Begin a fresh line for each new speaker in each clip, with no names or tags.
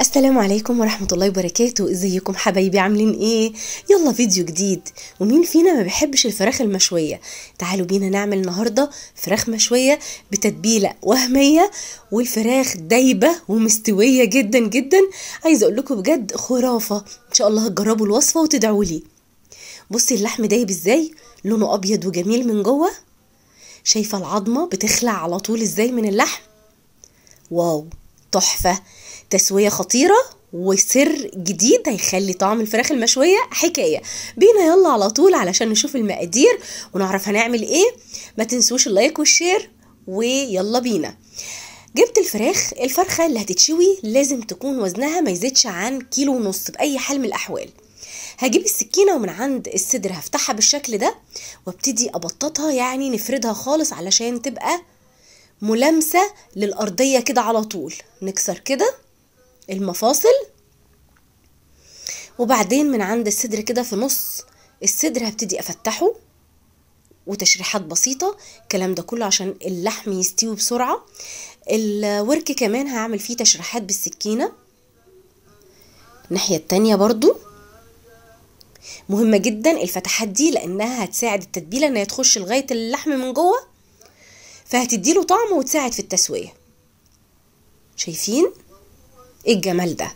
السلام عليكم ورحمة الله وبركاته ازيكم حبايبي عاملين ايه يلا فيديو جديد ومين فينا ما بيحبش الفراخ المشوية تعالوا بينا نعمل النهاردة فراخ مشوية بتتبيلة وهمية والفراخ دايبة ومستوية جدا جدا عايزة اقول لكم بجد خرافة ان شاء الله هتجربوا الوصفة وتدعوا لي بصي اللحم دايب ازاي لونه ابيض وجميل من جوه شايفة العظمة بتخلع على طول ازاي من اللحم واو تحفة تسوية خطيرة وسر جديد هيخلي طعم الفراخ المشوية حكاية بينا يلا على طول علشان نشوف المقادير ونعرف هنعمل ايه ما تنسوش اللايك والشير ويلا بينا جبت الفراخ الفرخة اللي هتتشوي لازم تكون وزنها ما يزيدش عن كيلو ونص بأي حال من الأحوال هجيب السكينة ومن عند الصدر هفتحها بالشكل ده وابتدي أبططها يعني نفردها خالص علشان تبقى ملامسة للأرضية كده على طول نكسر كده المفاصل وبعدين من عند الصدر كده في نص الصدر هبتدي افتحه وتشريحات بسيطة الكلام ده كله عشان اللحم يستوي بسرعة الورك كمان هعمل فيه تشريحات بالسكينة الناحية التانية برضو مهمة جدا الفتحات دي لانها هتساعد التتبيلة انها تخش لغاية اللحم من جوه فهتديله طعم وتساعد في التسوية شايفين؟ ايه الجمال ده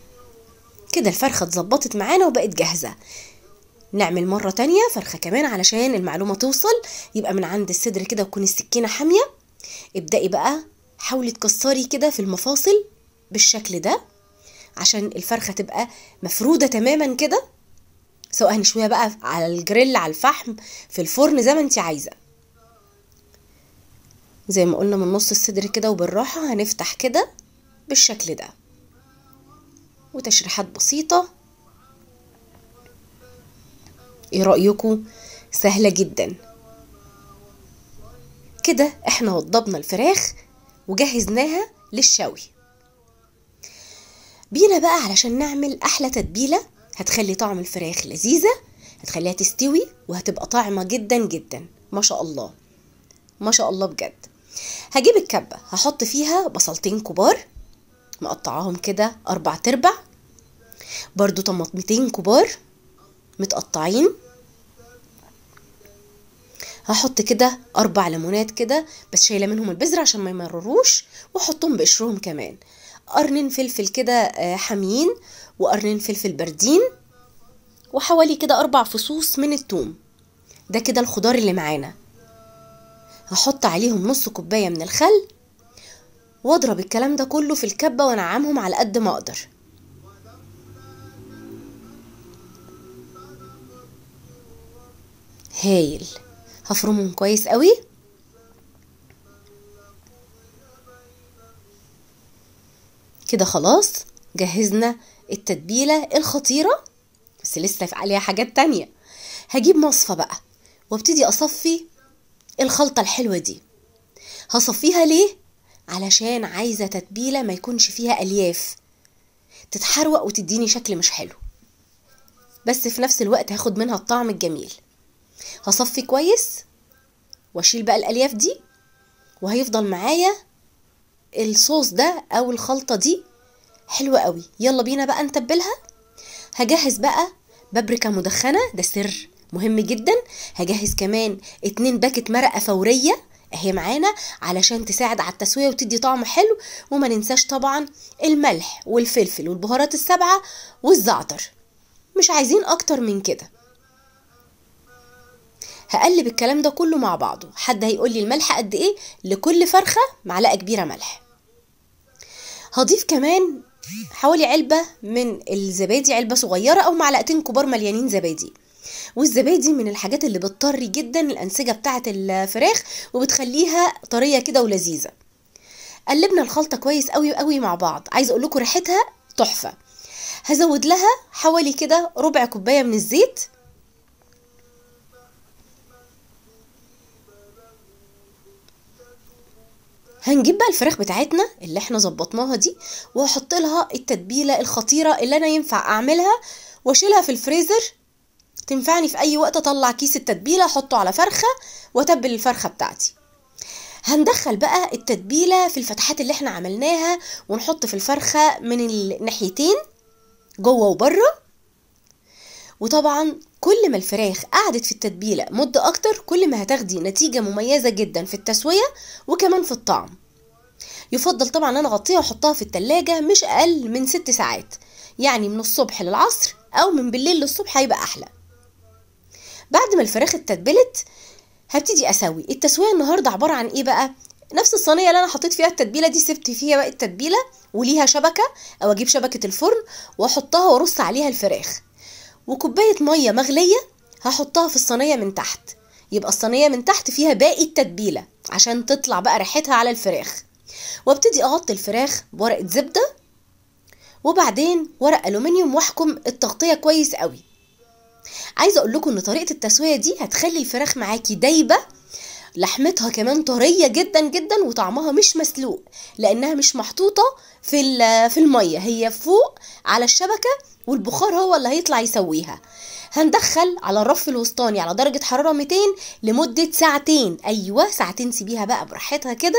كده الفرخة اتظبطت معانا وبقت جاهزة نعمل مرة تانية فرخة كمان علشان المعلومة توصل يبقى من عند الصدر كده وكون السكينة حامية ابدأي بقى حاولي تكسري كده في المفاصل بالشكل ده عشان الفرخة تبقى مفرودة تماما كده سواء هنشويها بقى على الجريل على الفحم في الفرن زي ما انت عايزة زي ما قلنا من نص الصدر كده وبالراحة هنفتح كده بالشكل ده وتشريحات بسيطة ايه رأيكم سهلة جدا كده احنا وضبنا الفراخ وجهزناها للشوي بينا بقى علشان نعمل احلى تتبيلة هتخلي طعم الفراخ لذيذة هتخليها تستوي وهتبقى طعمة جدا جدا ما شاء الله ما شاء الله بجد هجيب الكبة هحط فيها بصلتين كبار مقطعاهم كده أربع تربع برضو طماطمتين كبار متقطعين هحط كده اربع ليمونات كده بس شايله منهم البذره عشان ما يمرروش واحطهم بقشرهم كمان قرنين فلفل كده آه، حاميين وقرنين فلفل بردين وحوالي كده اربع فصوص من التوم ده كده الخضار اللي معانا هحط عليهم نص كوبايه من الخل واضرب الكلام ده كله في الكبه وانعمهم على قد ما اقدر هايل هفرمهم كويس قوي كده خلاص جهزنا التتبيلة الخطيرة بس لسه عليها حاجات تانية هجيب مصفى بقى وابتدي اصفي الخلطة الحلوة دي هصفيها ليه؟ علشان عايزة تتبيلة ما يكونش فيها ألياف تتحروق وتديني شكل مش حلو بس في نفس الوقت هاخد منها الطعم الجميل هصفي كويس واشيل بقى الالياف دي وهيفضل معايا الصوص ده او الخلطه دي حلوه قوي يلا بينا بقى نتبلها هجهز بقى بابريكا مدخنه ده سر مهم جدا هجهز كمان اتنين باكت مرقه فوريه اهي معانا علشان تساعد على التسويه وتدي طعم حلو وما ننساش طبعا الملح والفلفل والبهارات السبعه والزعتر مش عايزين اكتر من كده هقلب الكلام ده كله مع بعضه حد هيقول لي الملح قد ايه لكل فرخه معلقه كبيره ملح هضيف كمان حوالي علبه من الزبادي علبه صغيره او معلقتين كبار مليانين زبادي والزبادي من الحاجات اللي بتطري جدا الانسجه بتاعه الفراخ وبتخليها طريه كده ولذيذه قلبنا الخلطه كويس قوي قوي مع بعض عايزه اقول لكم ريحتها تحفه هزود لها حوالي كده ربع كوبايه من الزيت هنجيب بقى الفراخ بتاعتنا اللي احنا ظبطناها دي وهحط لها التتبيله الخطيره اللي انا ينفع اعملها واشيلها في الفريزر تنفعني في اي وقت اطلع كيس التتبيله احطه على فرخه واتبل الفرخه بتاعتي هندخل بقى التتبيله في الفتحات اللي احنا عملناها ونحط في الفرخه من الناحيتين جوه وبره وطبعا كل ما الفراخ قعدت في التتبيلة مدة أكتر كل ما هتاخدي نتيجة مميزة جدا في التسوية وكمان في الطعم يفضل طبعا أنا أغطيها وأحطها في التلاجة مش أقل من ست ساعات يعني من الصبح للعصر أو من بالليل للصبح هيبقى أحلى بعد ما الفراخ اتتبلت هبتدي أسوي التسوية النهاردة عبارة عن إيه بقى؟ نفس الصينيه اللي انا حطيت فيها التتبيله دي سبت فيها بقى التتبيله وليها شبكه او اجيب شبكه الفرن واحطها وارص عليها الفراخ وكوباية مية مغلية هحطها في الصينية من تحت يبقى الصينية من تحت فيها باقي التتبيلة عشان تطلع بقى ريحتها على الفراخ وابتدي اغطي الفراخ بورقة زبدة وبعدين ورق ألومنيوم واحكم التغطية كويس قوي عايزة اقول لكم ان طريقة التسوية دي هتخلي الفراخ معاكي دايبة لحمتها كمان طريه جدا جدا وطعمها مش مسلوق لانها مش محطوطه في في الميه هي فوق على الشبكه والبخار هو اللي هيطلع يسويها هندخل على الرف الوسطاني على درجه حراره 200 لمده ساعتين ايوه ساعتين سيبيها بقى براحتها كده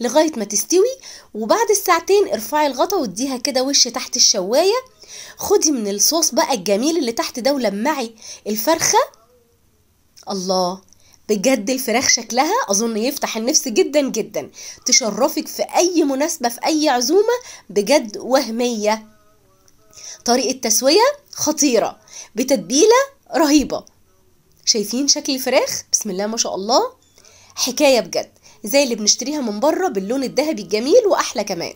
لغايه ما تستوي وبعد الساعتين ارفعي الغطا واديها كده وش تحت الشوايه خدي من الصوص بقى الجميل اللي تحت ده ولمعي الفرخه الله بجد الفراخ شكلها اظن يفتح النفس جدا جدا تشرفك في اي مناسبه في اي عزومه بجد وهميه طريقه تسويه خطيره بتتبيله رهيبه شايفين شكل الفراخ بسم الله ما شاء الله حكايه بجد زي اللي بنشتريها من بره باللون الذهبي الجميل واحلى كمان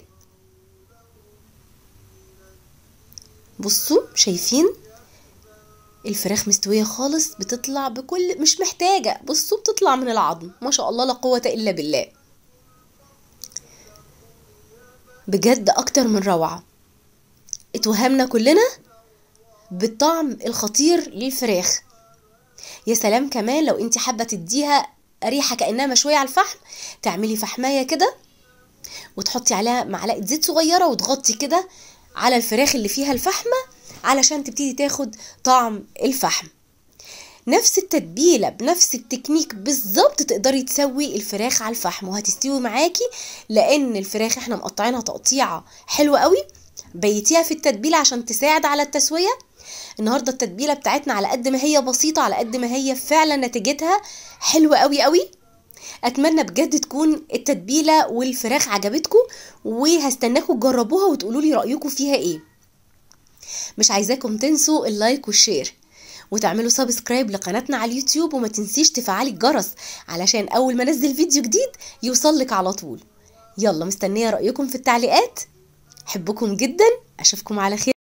بصوا شايفين الفراخ مستويه خالص بتطلع بكل مش محتاجه بصوا بتطلع من العظم ما شاء الله لا قوه الا بالله بجد اكتر من روعه اتوهمنا كلنا بالطعم الخطير للفراخ يا سلام كمان لو انت حابه تديها ريحه كانها مشويه على الفحم تعملي فحمايه كده وتحطي عليها معلقه زيت صغيره وتغطي كده على الفراخ اللي فيها الفحمه علشان تبتدي تاخد طعم الفحم نفس التتبيلة بنفس التكنيك بالظبط تقدري تسوي الفراخ على الفحم وهتستوي معاكي لان الفراخ احنا مقطعينها تقطيعة حلوة قوي بيتيها في التتبيلة عشان تساعد على التسوية النهاردة التتبيلة بتاعتنا على قد ما هي بسيطة على قد ما هي فعلا نتيجتها حلوة قوي قوي اتمنى بجد تكون التتبيله والفراخ عجبتكم وهستناكم تجربوها وتقولولي رايكم فيها ايه مش عايزاكم تنسوا اللايك والشير وتعملوا سبسكرايب لقناتنا على اليوتيوب وما تنسيش تفعلي الجرس علشان اول ما انزل فيديو جديد يوصلك على طول يلا مستنيه رايكم في التعليقات حبكم جدا اشوفكم على خير